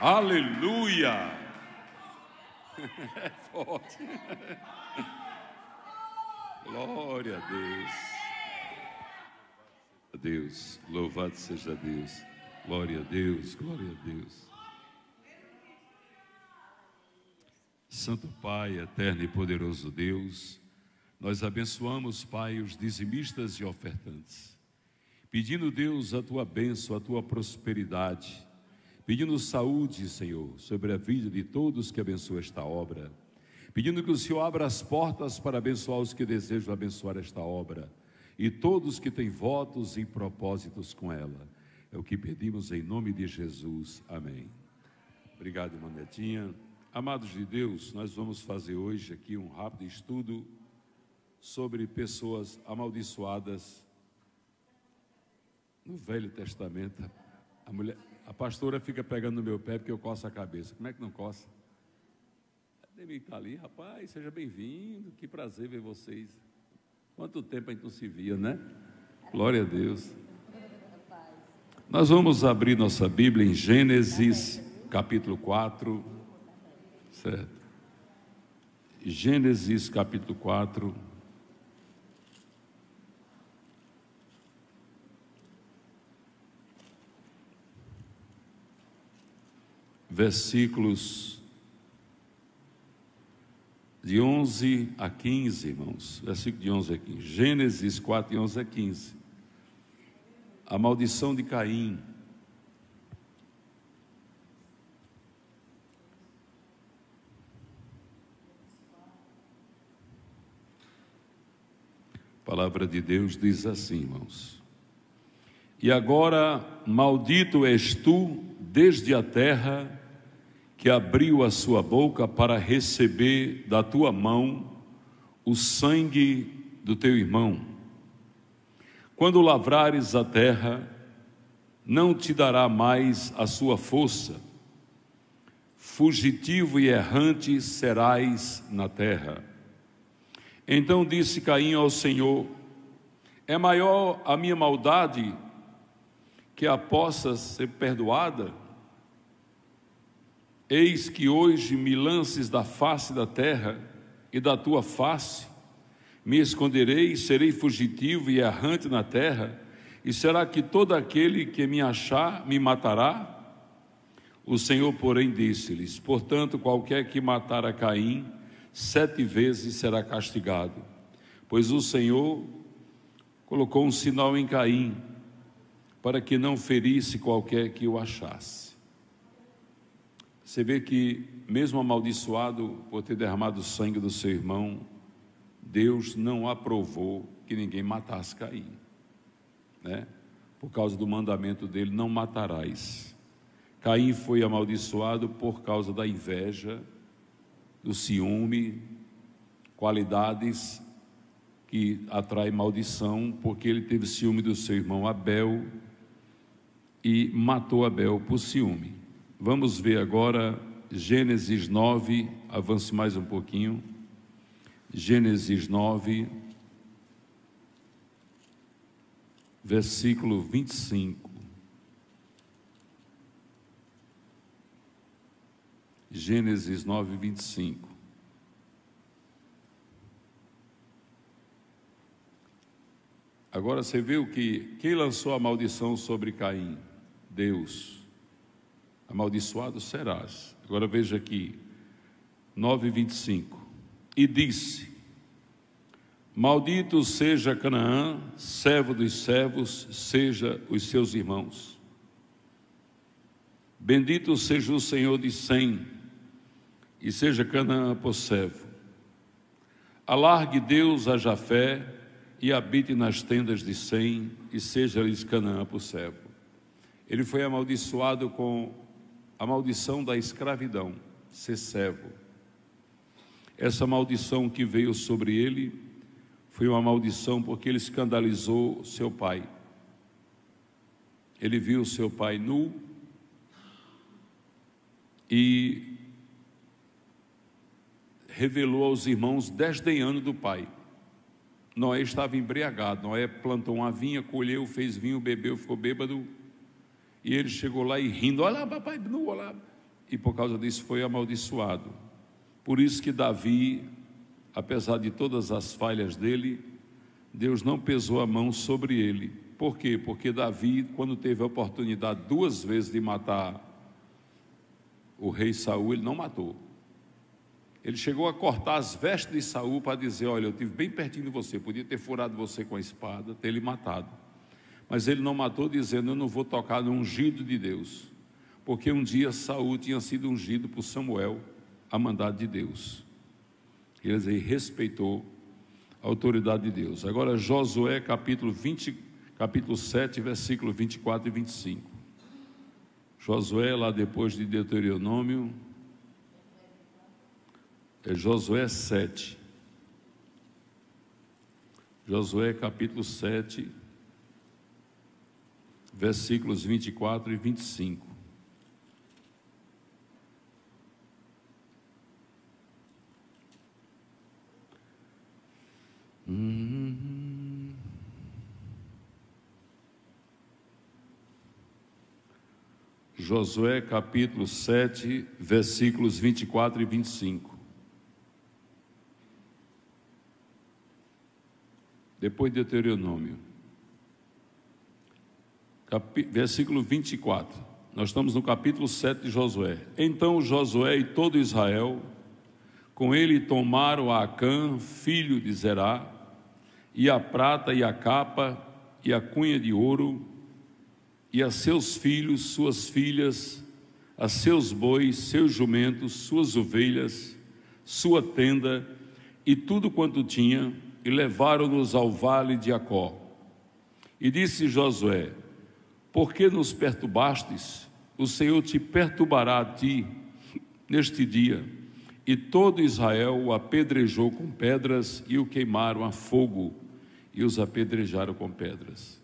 Aleluia! É forte. Glória a Deus. A Deus, louvado seja Deus. Glória a Deus, glória a Deus. Santo Pai, eterno e poderoso Deus, nós abençoamos, Pai, os dizimistas e ofertantes, pedindo, Deus, a tua bênção, a tua prosperidade pedindo saúde, Senhor, sobre a vida de todos que abençoam esta obra, pedindo que o Senhor abra as portas para abençoar os que desejam abençoar esta obra e todos que têm votos e propósitos com ela. É o que pedimos em nome de Jesus. Amém. Obrigado, irmã Netinha. Amados de Deus, nós vamos fazer hoje aqui um rápido estudo sobre pessoas amaldiçoadas no Velho Testamento. A mulher, a pastora fica pegando no meu pé porque eu coço a cabeça. Como é que não coça? Ademir está ali, rapaz, seja bem-vindo. Que prazer ver vocês. Quanto tempo a gente não se via, né? Glória a Deus. Nós vamos abrir nossa Bíblia em Gênesis, capítulo 4. Certo. Gênesis, capítulo 4. versículos de 11 a 15, irmãos. Versículo de 11 a 15. Gênesis 4, de 11 a 15. A maldição de Caim. A palavra de Deus diz assim, irmãos. E agora, maldito és tu desde a terra que abriu a sua boca para receber da tua mão o sangue do teu irmão. Quando lavrares a terra, não te dará mais a sua força. Fugitivo e errante serás na terra. Então disse Caim ao Senhor: É maior a minha maldade que a possa ser perdoada? Eis que hoje me lances da face da terra e da tua face, me esconderei, serei fugitivo e errante na terra, e será que todo aquele que me achar me matará? O Senhor, porém, disse-lhes: Portanto, qualquer que matar a Caim, sete vezes será castigado. Pois o Senhor colocou um sinal em Caim, para que não ferisse qualquer que o achasse. Você vê que, mesmo amaldiçoado por ter derramado o sangue do seu irmão, Deus não aprovou que ninguém matasse Caim, né? Por causa do mandamento dele, não matarás. Caim foi amaldiçoado por causa da inveja, do ciúme, qualidades que atrai maldição, porque ele teve ciúme do seu irmão Abel e matou Abel por ciúme. Vamos ver agora Gênesis 9, avance mais um pouquinho. Gênesis 9, versículo 25. Gênesis 9, 25. Agora você viu que quem lançou a maldição sobre Caim? Deus. Deus amaldiçoado serás. Agora veja aqui, 9:25. E disse: Maldito seja Canaã, servo dos servos, seja os seus irmãos. Bendito seja o Senhor de Sem, e seja Canaã por servo. Alargue Deus a Jafé e habite nas tendas de Sem, e seja-lhes Canaã por servo. Ele foi amaldiçoado com a maldição da escravidão, ser servo. Essa maldição que veio sobre ele foi uma maldição porque ele escandalizou seu pai. Ele viu seu pai nu e revelou aos irmãos, desdenhando do pai. Noé estava embriagado. Noé plantou uma vinha, colheu, fez vinho, bebeu, ficou bêbado e ele chegou lá e rindo, olha lá, papai não olha lá. E por causa disso foi amaldiçoado. Por isso que Davi, apesar de todas as falhas dele, Deus não pesou a mão sobre ele. Por quê? Porque Davi, quando teve a oportunidade duas vezes de matar o rei Saul, ele não matou. Ele chegou a cortar as vestes de Saul para dizer: Olha, eu tive bem pertinho de você, podia ter furado você com a espada, ter lhe matado. Mas ele não matou dizendo: "Eu não vou tocar no ungido de Deus". Porque um dia Saul tinha sido ungido por Samuel a mandado de Deus. Quer dizer, respeitou a autoridade de Deus. Agora Josué capítulo 20, capítulo 7, versículo 24 e 25. Josué lá depois de Deuteronômio é Josué 7. Josué capítulo 7, versículos 24 e 25. Hum. Josué capítulo 7, versículos 24 e 25. Depois de Deuteronômio versículo 24. Nós estamos no capítulo 7 de Josué. Então Josué e todo Israel, com ele tomaram a Acã, filho de Zerá, e a prata e a capa e a cunha de ouro, e a seus filhos, suas filhas, a seus bois, seus jumentos, suas ovelhas, sua tenda e tudo quanto tinha, e levaram-nos ao vale de Acó. E disse Josué: porque nos perturbastes, o Senhor te perturbará a ti neste dia. E todo Israel o apedrejou com pedras e o queimaram a fogo e os apedrejaram com pedras.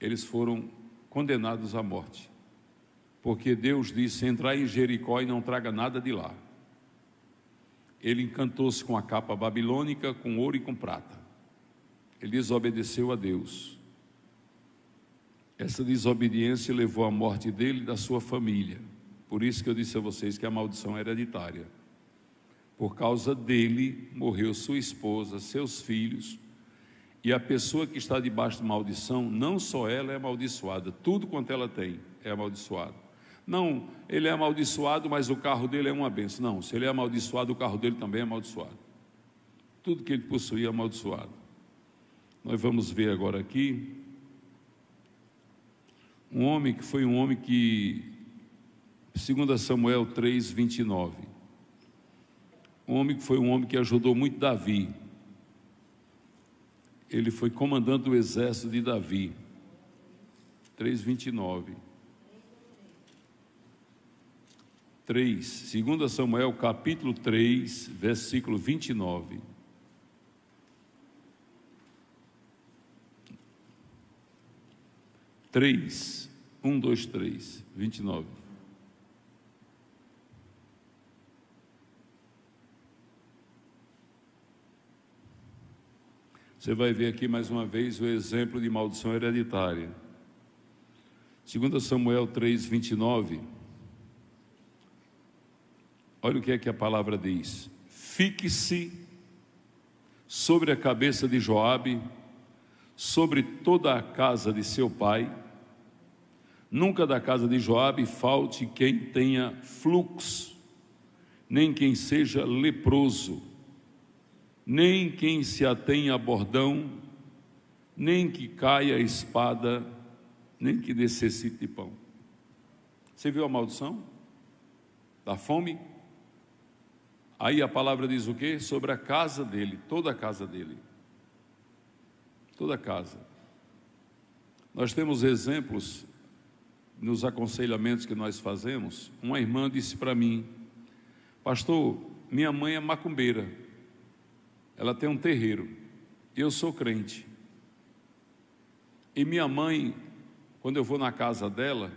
Eles foram condenados à morte, porque Deus disse: entrar em Jericó e não traga nada de lá. Ele encantou-se com a capa babilônica, com ouro e com prata. Ele desobedeceu a Deus essa desobediência levou à morte dele e da sua família. Por isso que eu disse a vocês que a maldição é hereditária. Por causa dele morreu sua esposa, seus filhos, e a pessoa que está debaixo de maldição, não só ela é amaldiçoada, tudo quanto ela tem é amaldiçoado. Não, ele é amaldiçoado, mas o carro dele é uma benção. Não, se ele é amaldiçoado, o carro dele também é amaldiçoado. Tudo que ele possuía é amaldiçoado. Nós vamos ver agora aqui um homem que foi um homem que, segundo Samuel 3, 29, um homem que foi um homem que ajudou muito Davi. Ele foi comandante do exército de Davi. 3,29. 3, segundo Samuel capítulo 3, versículo 29. 3, 1, 2, 3, 29. Você vai ver aqui mais uma vez o exemplo de maldição hereditária. 2 Samuel 3, 29. Olha o que é que a palavra diz. Fique-se sobre a cabeça de Joabe, sobre toda a casa de seu pai, Nunca da casa de Joabe falte quem tenha fluxo, nem quem seja leproso, nem quem se atenha a bordão, nem que caia a espada, nem que necessite de pão. Você viu a maldição? Da fome? Aí a palavra diz o quê? Sobre a casa dele, toda a casa dele. Toda a casa. Nós temos exemplos nos aconselhamentos que nós fazemos, uma irmã disse para mim: Pastor, minha mãe é macumbeira, ela tem um terreiro, eu sou crente. E minha mãe, quando eu vou na casa dela,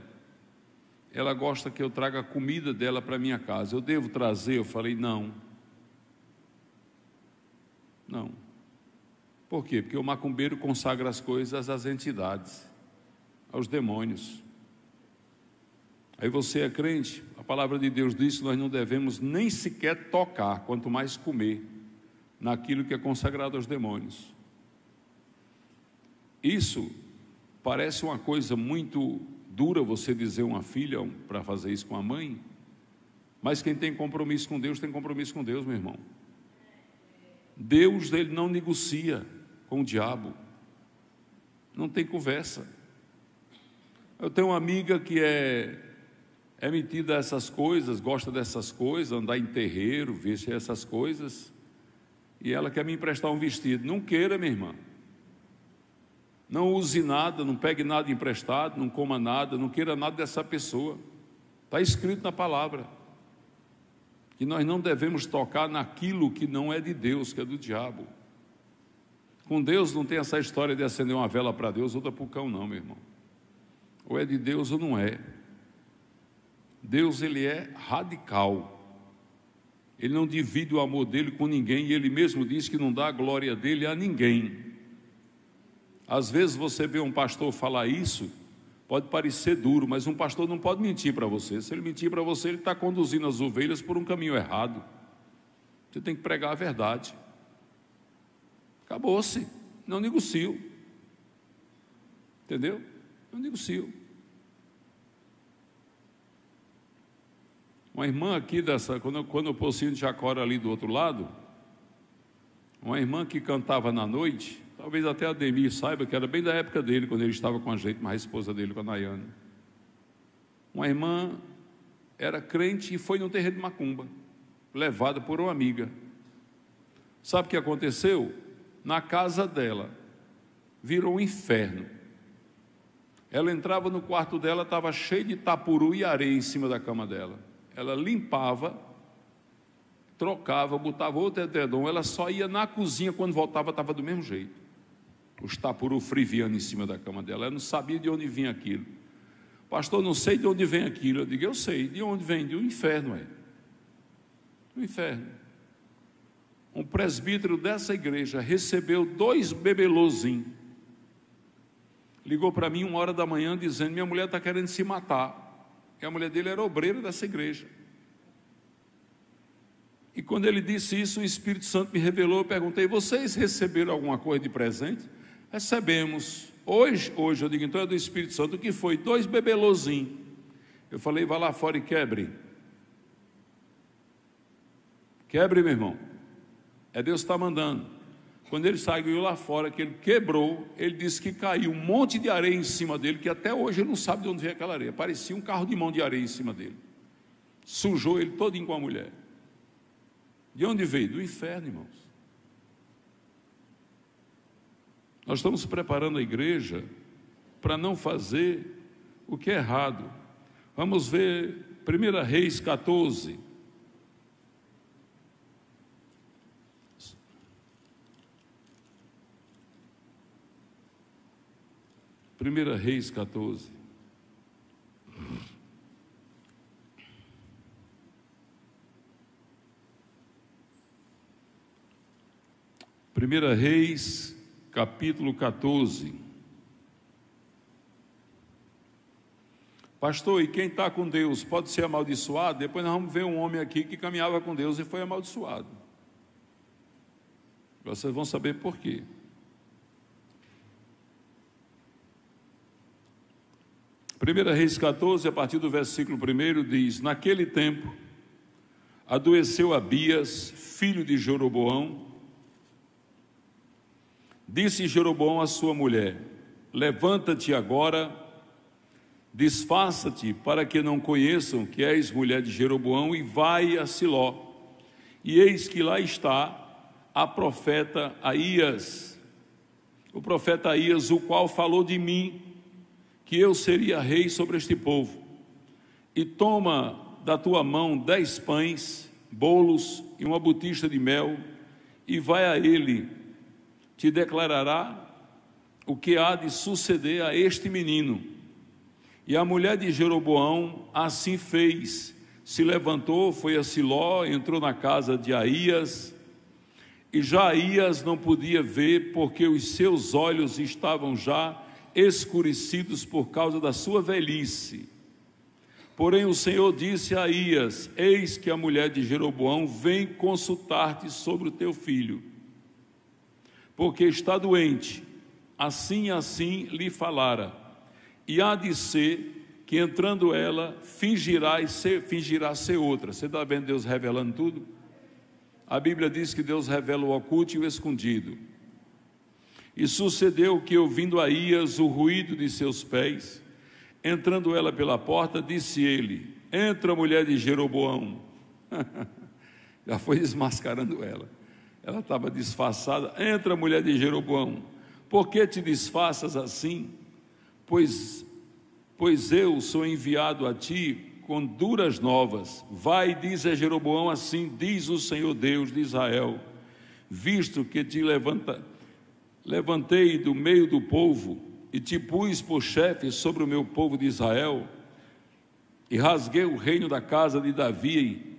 ela gosta que eu traga a comida dela para minha casa. Eu devo trazer? Eu falei: Não. Não. Por quê? Porque o macumbeiro consagra as coisas às entidades, aos demônios. Aí você é crente, a palavra de Deus diz que nós não devemos nem sequer tocar, quanto mais comer, naquilo que é consagrado aos demônios. Isso parece uma coisa muito dura você dizer uma filha para fazer isso com a mãe, mas quem tem compromisso com Deus tem compromisso com Deus, meu irmão. Deus ele não negocia com o diabo. Não tem conversa. Eu tenho uma amiga que é é metida a essas coisas, gosta dessas coisas, andar em terreiro, vestir é essas coisas, e ela quer me emprestar um vestido. Não queira, minha irmã. Não use nada, não pegue nada emprestado, não coma nada, não queira nada dessa pessoa. Está escrito na palavra que nós não devemos tocar naquilo que não é de Deus, que é do diabo. Com Deus não tem essa história de acender uma vela para Deus, outra para o cão, não, meu irmão. Ou é de Deus ou não é. Deus ele é radical. Ele não divide o amor dele com ninguém e ele mesmo diz que não dá a glória dele a ninguém. Às vezes você vê um pastor falar isso, pode parecer duro, mas um pastor não pode mentir para você. Se ele mentir para você, ele está conduzindo as ovelhas por um caminho errado. Você tem que pregar a verdade. Acabou-se. Não negocio. Entendeu? Não negocio. Uma irmã aqui dessa, quando, eu, quando eu pôr o sino de Jacora ali do outro lado, uma irmã que cantava na noite, talvez até a Demir saiba que era bem da época dele, quando ele estava com a gente, mas a esposa dele, com a Nayane. Uma irmã era crente e foi no terreno de macumba, levada por uma amiga. Sabe o que aconteceu? Na casa dela, virou um inferno. Ela entrava no quarto dela, estava cheio de tapuru e areia em cima da cama dela ela limpava, trocava, botava outro edredom, ela só ia na cozinha, quando voltava estava do mesmo jeito. O tapuru friviano em cima da cama dela, ela não sabia de onde vinha aquilo. Pastor, não sei de onde vem aquilo. Eu digo, eu sei, de onde vem? Do um inferno, é. Do inferno. Um presbítero dessa igreja recebeu dois bebelozinhos ligou para mim uma hora da manhã dizendo: Minha mulher está querendo se matar que a mulher dele era obreira dessa igreja. E quando ele disse isso, o Espírito Santo me revelou, eu perguntei: "Vocês receberam alguma coisa de presente?" Recebemos. Hoje, hoje eu digo, então é do Espírito Santo, o que foi? Dois bebelozinhos. Eu falei: "Vá lá fora e quebre." Quebre, meu irmão. É Deus que está mandando. Quando ele saiu lá fora, que ele quebrou, ele disse que caiu um monte de areia em cima dele, que até hoje ele não sabe de onde veio aquela areia. Parecia um carro de mão de areia em cima dele. Sujou ele todinho com a mulher. De onde veio? Do inferno, irmãos. Nós estamos preparando a igreja para não fazer o que é errado. Vamos ver 1 Reis 14, 1 Reis 14. Primeira Reis, capítulo 14. Pastor, e quem está com Deus pode ser amaldiçoado? Depois nós vamos ver um homem aqui que caminhava com Deus e foi amaldiçoado. Vocês vão saber por quê. 1 Reis 14, a partir do versículo 1, diz: Naquele tempo adoeceu Abias, filho de Jeroboão. Disse Jeroboão a sua mulher: Levanta-te agora, disfarça-te, para que não conheçam que és mulher de Jeroboão, e vai a Siló. E eis que lá está a profeta Aías, o profeta Aías, o qual falou de mim que eu seria rei sobre este povo. E toma da tua mão dez pães, bolos e uma botija de mel, e vai a ele, te declarará o que há de suceder a este menino. E a mulher de Jeroboão assim fez. Se levantou, foi a Siló, entrou na casa de Aías, e já Aías não podia ver, porque os seus olhos estavam já escurecidos por causa da sua velhice. Porém o Senhor disse a Ias: Eis que a mulher de Jeroboão vem consultar-te sobre o teu filho, porque está doente. Assim assim lhe falara. E há de ser que entrando ela fingirá e ser, fingirá ser outra. Você está vendo Deus revelando tudo? A Bíblia diz que Deus revela o oculto e o escondido. E sucedeu que, ouvindo Aías o ruído de seus pés, entrando ela pela porta, disse ele: Entra, mulher de Jeroboão. Já foi desmascarando ela. Ela estava disfarçada. Entra, mulher de Jeroboão. Por que te disfarças assim? Pois, pois eu sou enviado a ti com duras novas. Vai e diz a Jeroboão assim: Diz o Senhor Deus de Israel, visto que te levanta, Levantei do meio do povo e te pus por chefe sobre o meu povo de Israel, e rasguei o reino da casa de Davi,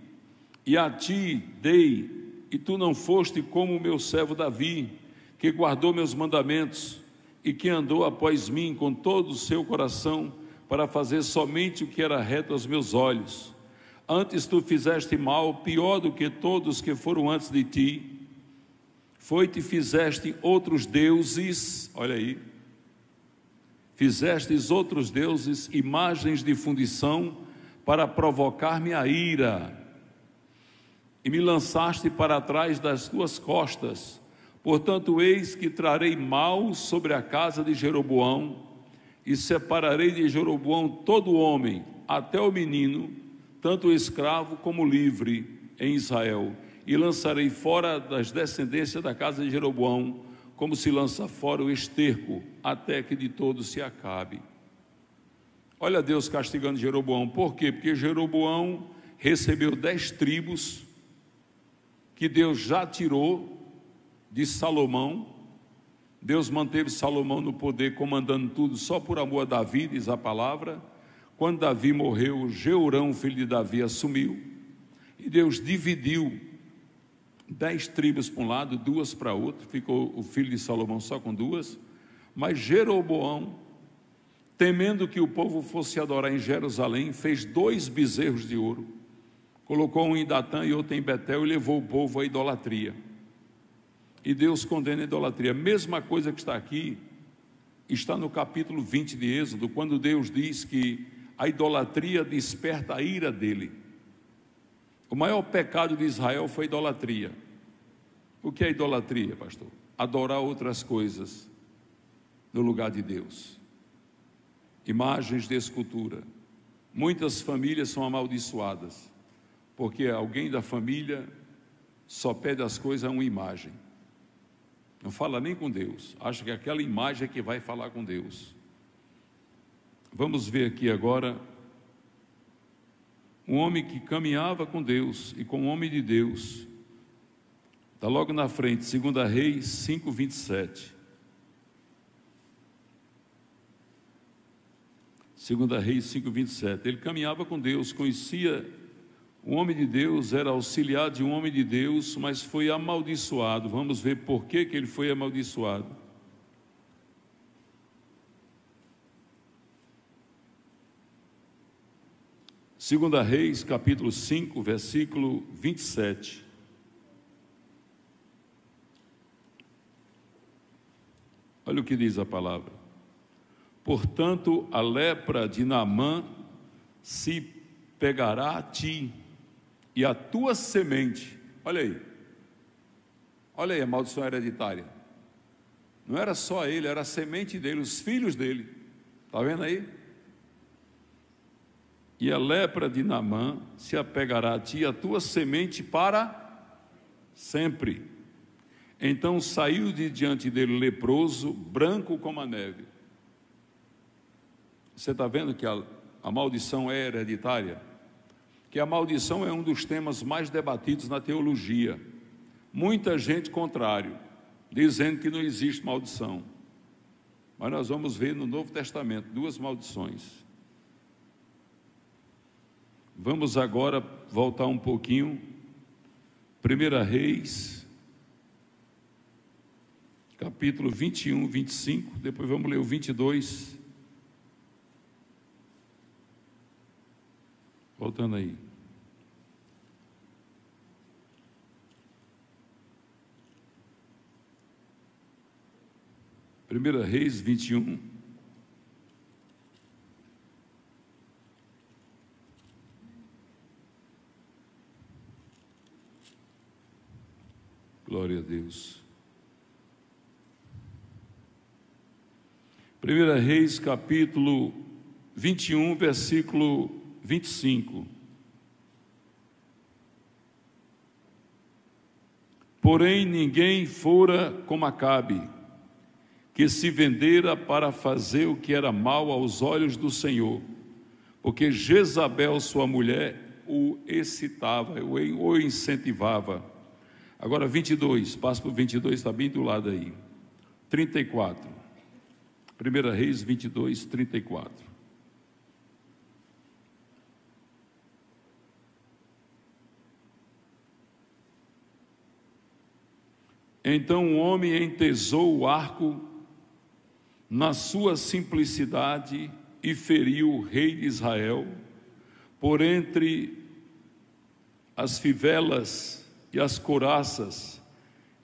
e a ti dei, e tu não foste como o meu servo Davi, que guardou meus mandamentos e que andou após mim com todo o seu coração para fazer somente o que era reto aos meus olhos. Antes tu fizeste mal, pior do que todos que foram antes de ti, foi te fizeste outros deuses, olha aí, fizestes outros deuses, imagens de fundição, para provocar-me a ira, e me lançaste para trás das tuas costas. Portanto, eis que trarei mal sobre a casa de Jeroboão, e separarei de Jeroboão todo homem, até o menino, tanto escravo como livre, em Israel e lançarei fora das descendências da casa de Jeroboão, como se lança fora o esterco, até que de todo se acabe. Olha Deus castigando Jeroboão, por quê? Porque Jeroboão recebeu dez tribos que Deus já tirou de Salomão. Deus manteve Salomão no poder, comandando tudo só por amor a Davi, diz a palavra. Quando Davi morreu, Jeurão, filho de Davi, assumiu. E Deus dividiu dez tribos para um lado, duas para outro, ficou o filho de Salomão só com duas, mas Jeroboão, temendo que o povo fosse adorar em Jerusalém, fez dois bezerros de ouro, colocou um em Datã e outro em Betel e levou o povo à idolatria. E Deus condena a idolatria. Mesma coisa que está aqui, está no capítulo 20 de Êxodo, quando Deus diz que a idolatria desperta a ira dele. O maior pecado de Israel foi idolatria. O que é idolatria, pastor? Adorar outras coisas no lugar de Deus. Imagens de escultura. Muitas famílias são amaldiçoadas, porque alguém da família só pede as coisas a uma imagem. Não fala nem com Deus, acha que aquela imagem é que vai falar com Deus. Vamos ver aqui agora um homem que caminhava com Deus e com o homem de Deus. Está logo na frente, 2 Reis 5, 27. 2 Reis 5, 27. Ele caminhava com Deus, conhecia o homem de Deus, era auxiliar de um homem de Deus, mas foi amaldiçoado. Vamos ver por que, que ele foi amaldiçoado. Segunda Reis, capítulo 5, versículo 27. Olha o que diz a palavra. Portanto, a lepra de Naamã se pegará a ti e a tua semente. Olha aí. Olha aí a maldição hereditária. Não era só ele, era a semente dele, os filhos dele. Está vendo aí? e a lepra de Naamã se apegará a ti e a tua semente para sempre. Então saiu de diante dele leproso, branco como a neve. Você está vendo que a, a maldição é hereditária? Que a maldição é um dos temas mais debatidos na teologia. Muita gente contrário, dizendo que não existe maldição. Mas nós vamos ver no Novo Testamento duas maldições Vamos agora voltar um pouquinho. Primeira Reis, capítulo 21, 25, depois vamos ler o 22. Voltando aí. Primeira Reis 21, Glória a Deus. 1 Reis capítulo 21, versículo 25. Porém, ninguém fora como Acabe, que se vendera para fazer o que era mal aos olhos do Senhor, porque Jezabel, sua mulher, o excitava ou incentivava Agora 22, passo para o 22, está bem do lado aí. 34. 1 Reis 22, 34. Então o homem entesou o arco na sua simplicidade e feriu o rei de Israel por entre as fivelas e as couraças.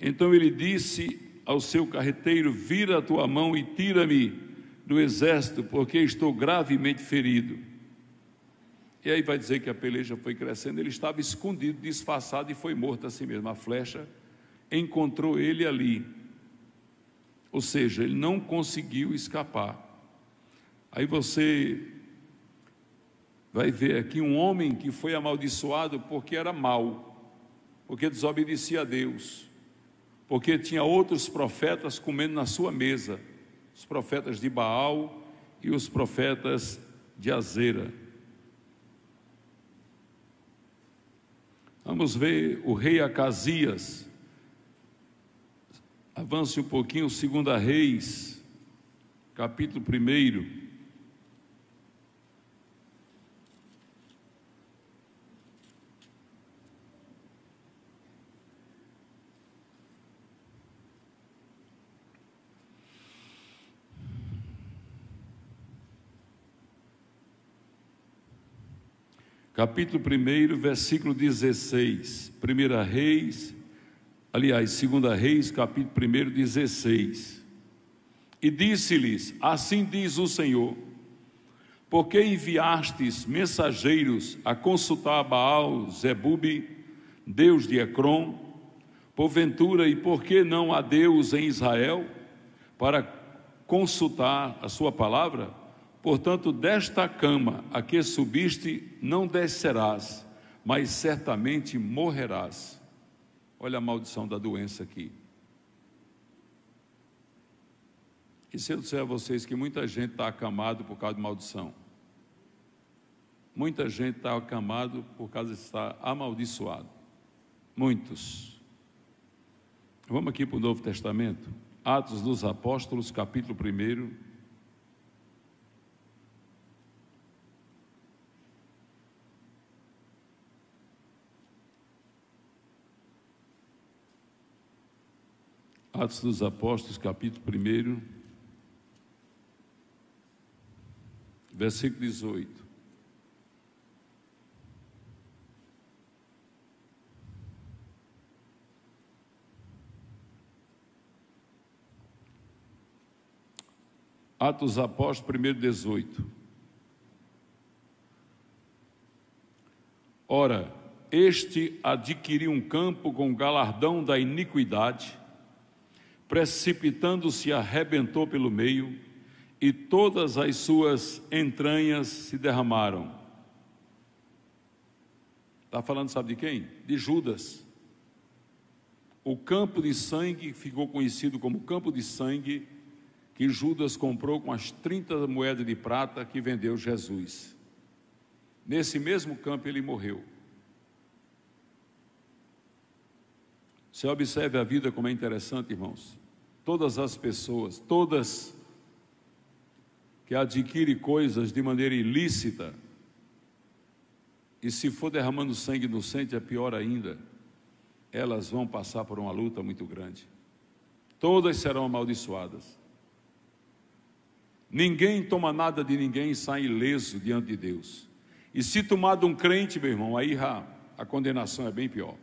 Então ele disse ao seu carreteiro: Vira a tua mão e tira-me do exército, porque estou gravemente ferido. E aí vai dizer que a peleja foi crescendo, ele estava escondido, disfarçado e foi morto assim mesmo. A flecha encontrou ele ali. Ou seja, ele não conseguiu escapar. Aí você vai ver aqui um homem que foi amaldiçoado porque era mau porque desobedecia a Deus, porque tinha outros profetas comendo na sua mesa, os profetas de Baal e os profetas de Azera. Vamos ver o rei Acasias. Avance um pouquinho, segunda Reis, capítulo 1. capítulo 1, versículo 16. 1 Reis, aliás, 2 Reis, capítulo 1, 16. E disse-lhes: Assim diz o Senhor, porque enviastes mensageiros a consultar a Baal, Zebube, Deus de Ecrom, porventura, e por que não a Deus em Israel, para consultar a sua palavra? Portanto, desta cama a que subiste não descerás, mas certamente morrerás. Olha a maldição da doença aqui. E se eu disser a vocês que muita gente está acamado por causa de maldição? Muita gente está acamado por causa de estar amaldiçoado. Muitos. Vamos aqui para o Novo Testamento. Atos dos Apóstolos, capítulo 1, Atos dos Apóstolos, capítulo 1, versículo 18. Atos Apóstolos primeiro 18. Ora, este adquiriu um campo com galardão da iniquidade, precipitando-se, arrebentou pelo meio, e todas as suas entranhas se derramaram. Está falando, sabe de quem? De Judas. O campo de sangue ficou conhecido como campo de sangue que Judas comprou com as 30 moedas de prata que vendeu Jesus. Nesse mesmo campo ele morreu. Você observe a vida como é interessante, irmãos. Todas as pessoas, todas que adquirem coisas de maneira ilícita, e se for derramando sangue inocente, é pior ainda, elas vão passar por uma luta muito grande. Todas serão amaldiçoadas. Ninguém toma nada de ninguém e sai ileso diante de Deus. E se tomar de um crente, meu irmão, aí a condenação é bem pior.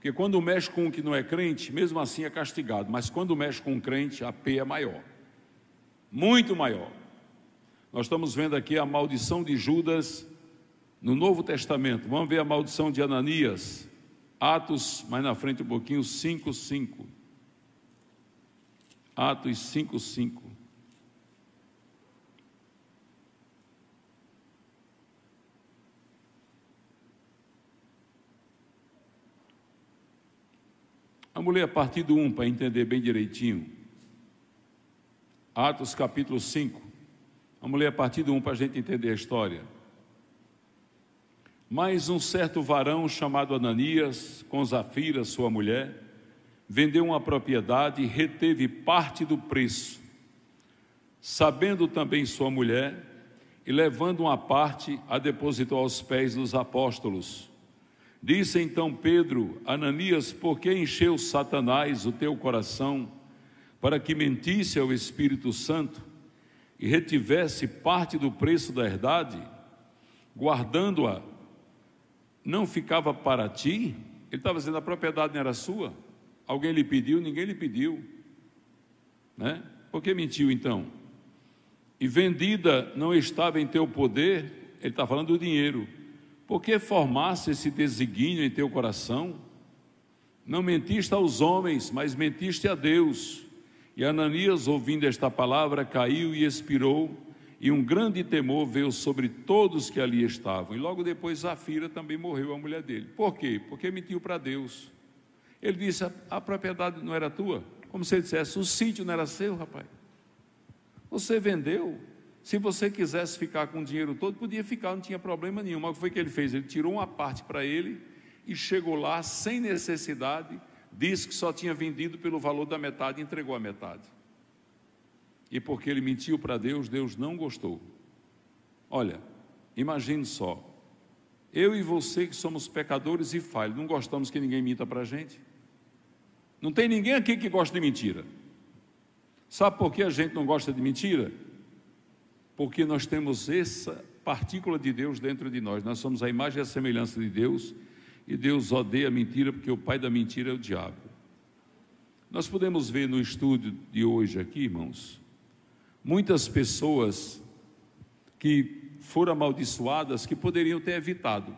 Porque quando mexe com um que não é crente, mesmo assim é castigado, mas quando mexe com um crente, a P é maior muito maior. Nós estamos vendo aqui a maldição de Judas no Novo Testamento. Vamos ver a maldição de Ananias, Atos, mais na frente um pouquinho, 5:5. Atos 5:5. Vamos ler a partir do 1 para entender bem direitinho. Atos capítulo 5. Vamos ler a partir do 1 para a gente entender a história. Mas um certo varão chamado Ananias, com Zafira, sua mulher, vendeu uma propriedade e reteve parte do preço. Sabendo também sua mulher, e levando uma parte, a depositou aos pés dos apóstolos. Disse então Pedro, Ananias, por que encheu Satanás o teu coração para que mentisse ao Espírito Santo e retivesse parte do preço da herdade, guardando-a? Não ficava para ti? Ele estava dizendo, a propriedade não era sua? Alguém lhe pediu? Ninguém lhe pediu. Né? Por que mentiu então? E vendida não estava em teu poder? Ele está falando do dinheiro porque formasse esse desígnio em teu coração? Não mentiste aos homens, mas mentiste a Deus. E Ananias, ouvindo esta palavra, caiu e expirou, e um grande temor veio sobre todos que ali estavam. E logo depois Zafira também morreu, a mulher dele. Por quê? Porque mentiu para Deus. Ele disse: a, a propriedade não era tua? Como se ele dissesse: o sítio não era seu, rapaz. Você vendeu, se você quisesse ficar com o dinheiro todo, podia ficar, não tinha problema nenhum. Mas o que foi que ele fez? Ele tirou uma parte para ele e chegou lá sem necessidade, disse que só tinha vendido pelo valor da metade e entregou a metade. E porque ele mentiu para Deus, Deus não gostou. Olha, imagine só, eu e você que somos pecadores e falhos, não gostamos que ninguém minta para a gente? Não tem ninguém aqui que gosta de mentira. Sabe por que a gente não gosta de mentira? porque nós temos essa partícula de Deus dentro de nós. Nós somos a imagem e a semelhança de Deus, e Deus odeia a mentira, porque o pai da mentira é o diabo. Nós podemos ver no estúdio de hoje aqui, irmãos, muitas pessoas que foram amaldiçoadas que poderiam ter evitado.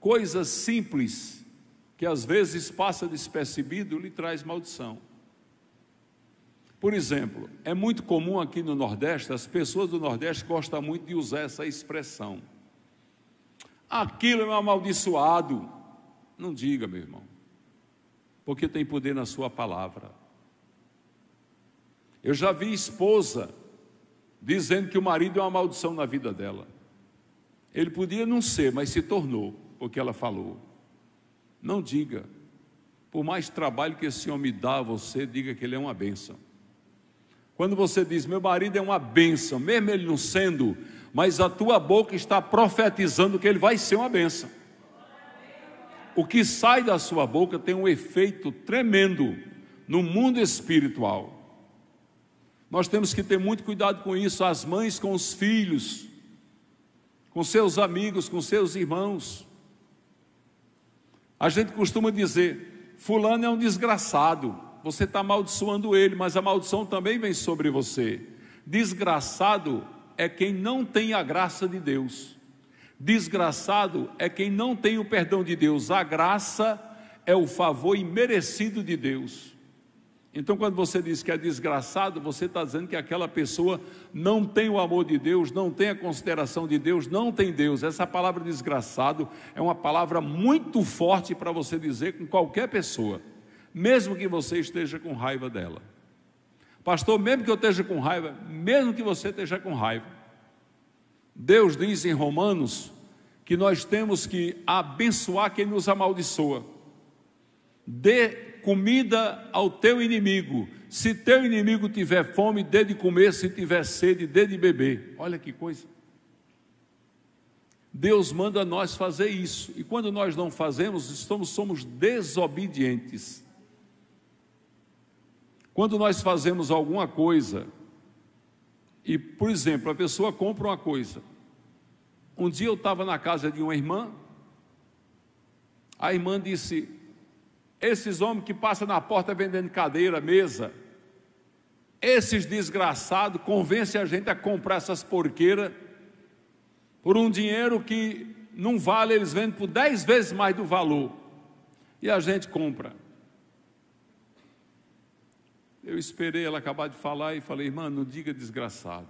Coisas simples que às vezes passa despercebido lhe traz maldição. Por exemplo, é muito comum aqui no Nordeste, as pessoas do Nordeste gostam muito de usar essa expressão. Aquilo é um amaldiçoado. Não diga, meu irmão, porque tem poder na sua palavra. Eu já vi esposa dizendo que o marido é uma maldição na vida dela. Ele podia não ser, mas se tornou, porque ela falou. Não diga. Por mais trabalho que esse homem dá a você, diga que ele é uma bênção. Quando você diz, meu marido é uma benção, mesmo ele não sendo, mas a tua boca está profetizando que ele vai ser uma benção. O que sai da sua boca tem um efeito tremendo no mundo espiritual. Nós temos que ter muito cuidado com isso, as mães com os filhos, com seus amigos, com seus irmãos. A gente costuma dizer: Fulano é um desgraçado, você está amaldiçoando ele, mas a maldição também vem sobre você. Desgraçado é quem não tem a graça de Deus. Desgraçado é quem não tem o perdão de Deus. A graça é o favor imerecido de Deus. Então, quando você diz que é desgraçado, você está dizendo que aquela pessoa não tem o amor de Deus, não tem a consideração de Deus, não tem Deus. Essa palavra desgraçado é uma palavra muito forte para você dizer com qualquer pessoa mesmo que você esteja com raiva dela. Pastor, mesmo que eu esteja com raiva, mesmo que você esteja com raiva, Deus diz em Romanos que nós temos que abençoar quem nos amaldiçoa. Dê comida ao teu inimigo. Se teu inimigo tiver fome, dê de comer. Se tiver sede, dê de beber. Olha que coisa. Deus manda nós fazer isso. E quando nós não fazemos, estamos, somos desobedientes. Quando nós fazemos alguma coisa, e por exemplo, a pessoa compra uma coisa. Um dia eu estava na casa de uma irmã, a irmã disse: Esses homens que passam na porta vendendo cadeira, mesa, esses desgraçados convencem a gente a comprar essas porqueiras por um dinheiro que não vale, eles vendem por dez vezes mais do valor. E a gente compra. Eu esperei ela acabar de falar e falei, irmã, não diga desgraçado.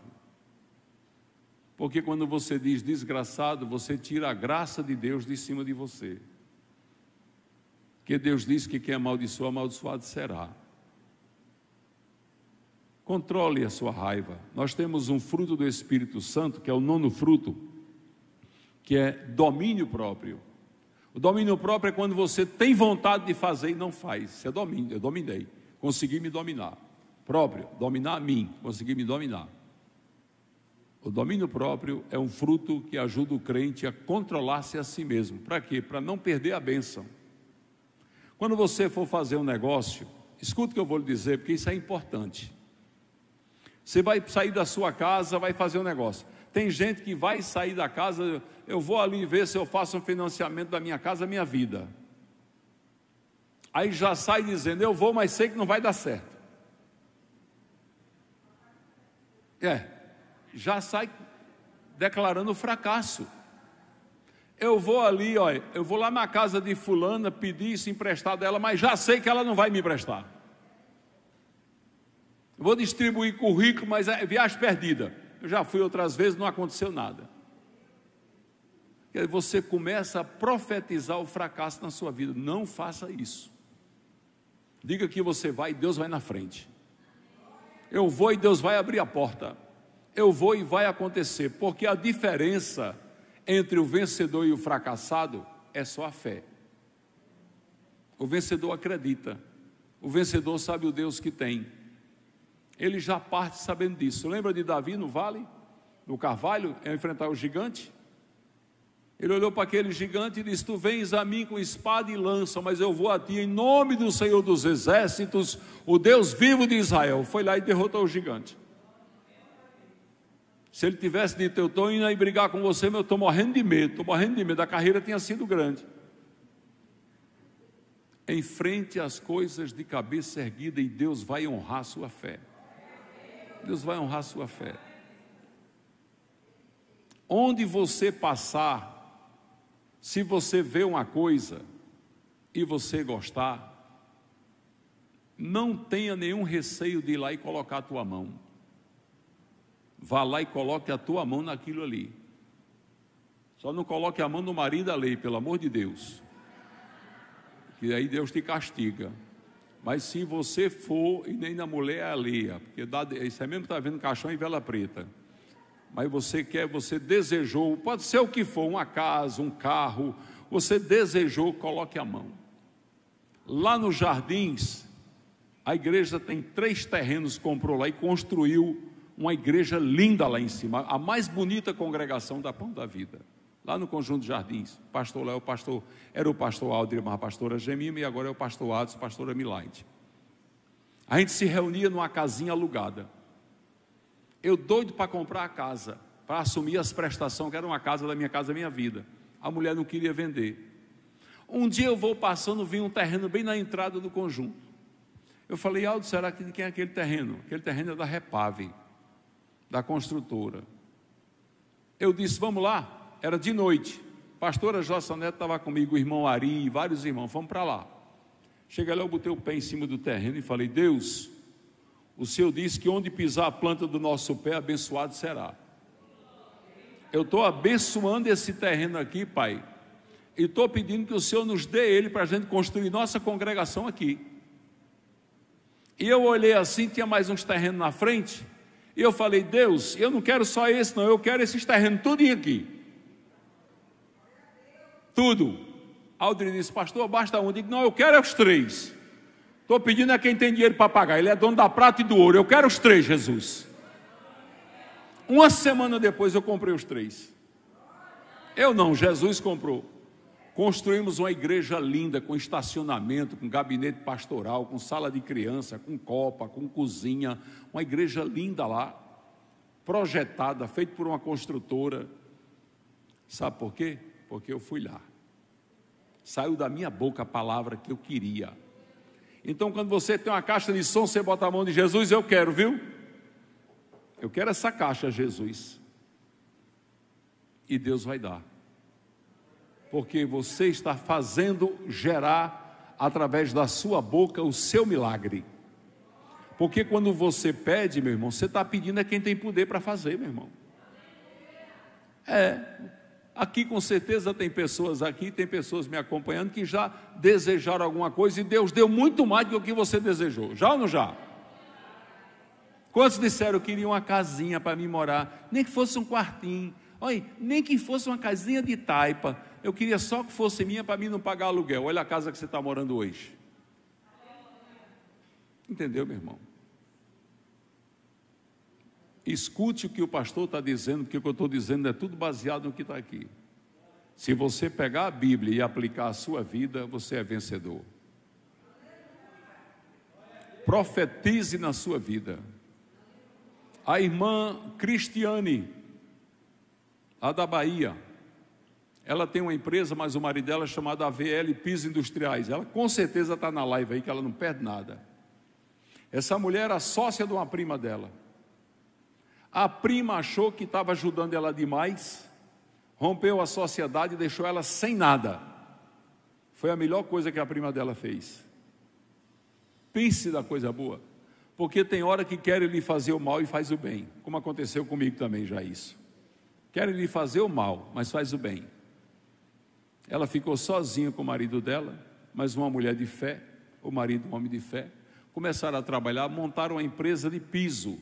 Porque quando você diz desgraçado, você tira a graça de Deus de cima de você. Que Deus diz que quem amaldiçoa, amaldiçoado será. Controle a sua raiva. Nós temos um fruto do Espírito Santo, que é o nono fruto, que é domínio próprio. O domínio próprio é quando você tem vontade de fazer e não faz. Isso é domínio, eu dominei consegui me dominar. Próprio, dominar a mim, consegui me dominar. O domínio próprio é um fruto que ajuda o crente a controlar-se a si mesmo. Para quê? Para não perder a bênção. Quando você for fazer um negócio, escuta o que eu vou lhe dizer, porque isso é importante. Você vai sair da sua casa, vai fazer um negócio. Tem gente que vai sair da casa, eu vou ali ver se eu faço um financiamento da minha casa, minha vida. Aí já sai dizendo: Eu vou, mas sei que não vai dar certo. É, já sai declarando fracasso. Eu vou ali, olha, eu vou lá na casa de fulana pedir isso emprestado dela, mas já sei que ela não vai me emprestar. vou distribuir currículo, mas é viagem perdida. Eu já fui outras vezes, não aconteceu nada. E Você começa a profetizar o fracasso na sua vida. Não faça isso. Diga que você vai e Deus vai na frente. Eu vou e Deus vai abrir a porta. Eu vou e vai acontecer, porque a diferença entre o vencedor e o fracassado é só a fé. O vencedor acredita. O vencedor sabe o Deus que tem. Ele já parte sabendo disso. Lembra de Davi no vale, no carvalho, ao enfrentar o gigante? Ele olhou para aquele gigante e disse: Tu vens a mim com espada e lança, mas eu vou a ti em nome do Senhor dos Exércitos, o Deus vivo de Israel. Foi lá e derrotou o gigante. Se ele tivesse dito: Eu estou indo aí brigar com você, mas eu estou morrendo de medo, estou morrendo de medo, a carreira tinha sido grande. Enfrente as coisas de cabeça erguida e Deus vai honrar a sua fé. Deus vai honrar a sua fé. Onde você passar, se você vê uma coisa e você gostar, não tenha nenhum receio de ir lá e colocar a tua mão. Vá lá e coloque a tua mão naquilo ali. Só não coloque a mão no marido da lei, pelo amor de Deus. Que aí Deus te castiga. Mas se você for, e nem na mulher lei, é, porque dá, isso é mesmo que está vendo caixão e vela preta mas você quer, você desejou, pode ser o que for, uma casa, um carro, você desejou, coloque a mão. Lá nos jardins, a igreja tem três terrenos, comprou lá e construiu uma igreja linda lá em cima, a mais bonita congregação da Pão da Vida, lá no conjunto de jardins. Pastor Léo, pastor, era o pastor Aldir, mas a pastora Gemima, e agora é o pastor Atos, pastora Milaide. A gente se reunia numa casinha alugada. Eu doido para comprar a casa, para assumir as prestações, que era uma casa da minha casa, da minha vida. A mulher não queria vender. Um dia eu vou passando, vi um terreno bem na entrada do conjunto. Eu falei, Aldo, será que de quem é aquele terreno? Aquele terreno é da Repave, da construtora. Eu disse, vamos lá. Era de noite. Pastora Jossa Neto estava comigo, o irmão Ari, vários irmãos, Vamos para lá. Cheguei lá, eu botei o pé em cima do terreno e falei, Deus, o Senhor diz que onde pisar a planta do nosso pé, abençoado será. Eu estou abençoando esse terreno aqui, Pai, e estou pedindo que o Senhor nos dê ele para a gente construir nossa congregação aqui. E eu olhei assim, tinha mais uns terrenos na frente, e eu falei, Deus, eu não quero só esse, não, eu quero esses terrenos tudo aqui. Tudo. Aldrin disse, pastor, basta um. Eu digo, não, eu quero é os três. Estou pedindo a é quem tem dinheiro para pagar. Ele é dono da prata e do ouro. Eu quero os três, Jesus. Uma semana depois eu comprei os três. Eu não, Jesus comprou. Construímos uma igreja linda, com estacionamento, com gabinete pastoral, com sala de criança, com copa, com cozinha. Uma igreja linda lá, projetada, feita por uma construtora. Sabe por quê? Porque eu fui lá. Saiu da minha boca a palavra que eu queria. Então, quando você tem uma caixa de som, você bota a mão de Jesus, eu quero, viu? Eu quero essa caixa, Jesus. E Deus vai dar. Porque você está fazendo gerar através da sua boca o seu milagre. Porque quando você pede, meu irmão, você está pedindo a é quem tem poder para fazer, meu irmão. É, Aqui com certeza tem pessoas aqui, tem pessoas me acompanhando que já desejaram alguma coisa e Deus deu muito mais do que o que você desejou. Já ou não já? Quantos disseram que queria uma casinha para mim morar, nem que fosse um quartinho, olha, nem que fosse uma casinha de taipa, eu queria só que fosse minha para mim não pagar aluguel. Olha a casa que você está morando hoje. Entendeu, meu irmão? escute o que o pastor está dizendo, porque o que eu estou dizendo é tudo baseado no que está aqui. Se você pegar a Bíblia e aplicar à sua vida, você é vencedor. Profetize na sua vida. A irmã Cristiane, a da Bahia, ela tem uma empresa, mas o marido dela é chamado AVL Pis Industriais. Ela com certeza está na live aí, que ela não perde nada. Essa mulher era sócia de uma prima dela. A prima achou que estava ajudando ela demais, rompeu a sociedade e deixou ela sem nada. Foi a melhor coisa que a prima dela fez. Pense da coisa boa, porque tem hora que querem lhe fazer o mal e faz o bem, como aconteceu comigo também já isso. Querem lhe fazer o mal, mas faz o bem. Ela ficou sozinha com o marido dela, mas uma mulher de fé, o marido um homem de fé, começaram a trabalhar, montaram uma empresa de piso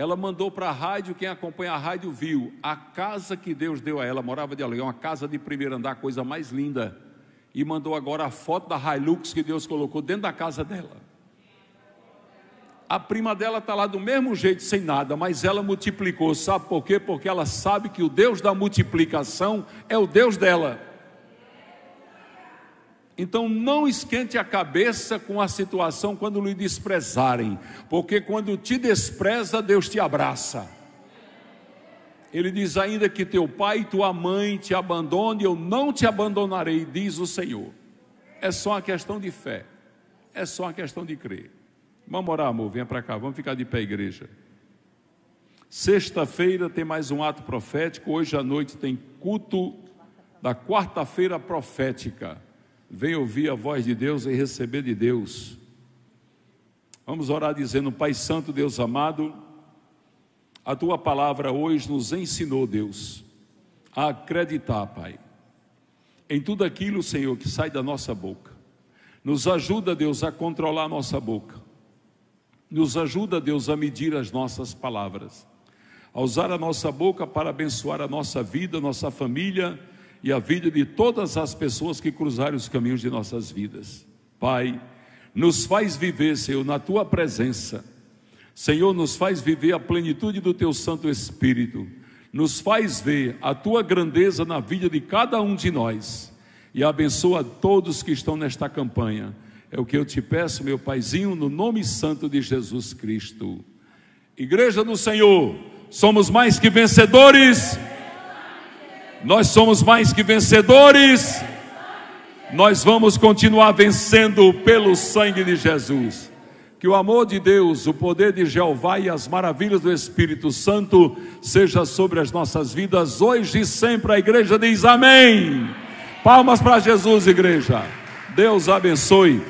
ela mandou para a rádio, quem acompanha a rádio viu. A casa que Deus deu a ela, morava de aluguel, uma casa de primeiro andar, coisa mais linda. E mandou agora a foto da Hilux que Deus colocou dentro da casa dela. A prima dela está lá do mesmo jeito, sem nada, mas ela multiplicou. Sabe por quê? Porque ela sabe que o Deus da multiplicação é o Deus dela. Então não esquente a cabeça com a situação quando lhe desprezarem, porque quando te despreza, Deus te abraça. Ele diz ainda que teu pai e tua mãe te abandone, eu não te abandonarei, diz o Senhor. É só uma questão de fé, é só uma questão de crer. Vamos orar, amor, venha para cá, vamos ficar de pé, igreja. Sexta-feira tem mais um ato profético, hoje à noite tem culto da quarta-feira profética vem ouvir a voz de Deus e receber de Deus. Vamos orar dizendo: Pai Santo, Deus amado, a tua palavra hoje nos ensinou, Deus, a acreditar, Pai, em tudo aquilo, Senhor, que sai da nossa boca. Nos ajuda, Deus, a controlar a nossa boca. Nos ajuda, Deus, a medir as nossas palavras, a usar a nossa boca para abençoar a nossa vida, nossa família, e a vida de todas as pessoas que cruzaram os caminhos de nossas vidas. Pai, nos faz viver, Senhor, na tua presença. Senhor, nos faz viver a plenitude do teu Santo Espírito. Nos faz ver a tua grandeza na vida de cada um de nós. E abençoa todos que estão nesta campanha. É o que eu te peço, meu Paizinho, no nome santo de Jesus Cristo. Igreja do Senhor, somos mais que vencedores nós somos mais que vencedores. Nós vamos continuar vencendo pelo sangue de Jesus. Que o amor de Deus, o poder de Jeová e as maravilhas do Espírito Santo seja sobre as nossas vidas hoje e sempre. A igreja diz amém. Palmas para Jesus, igreja. Deus abençoe.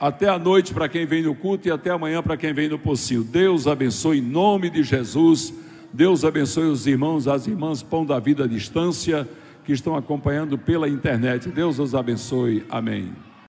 Até a noite para quem vem no culto e até amanhã para quem vem no possível. Deus abençoe em nome de Jesus. Deus abençoe os irmãos, as irmãs Pão da Vida à Distância que estão acompanhando pela internet. Deus os abençoe. Amém.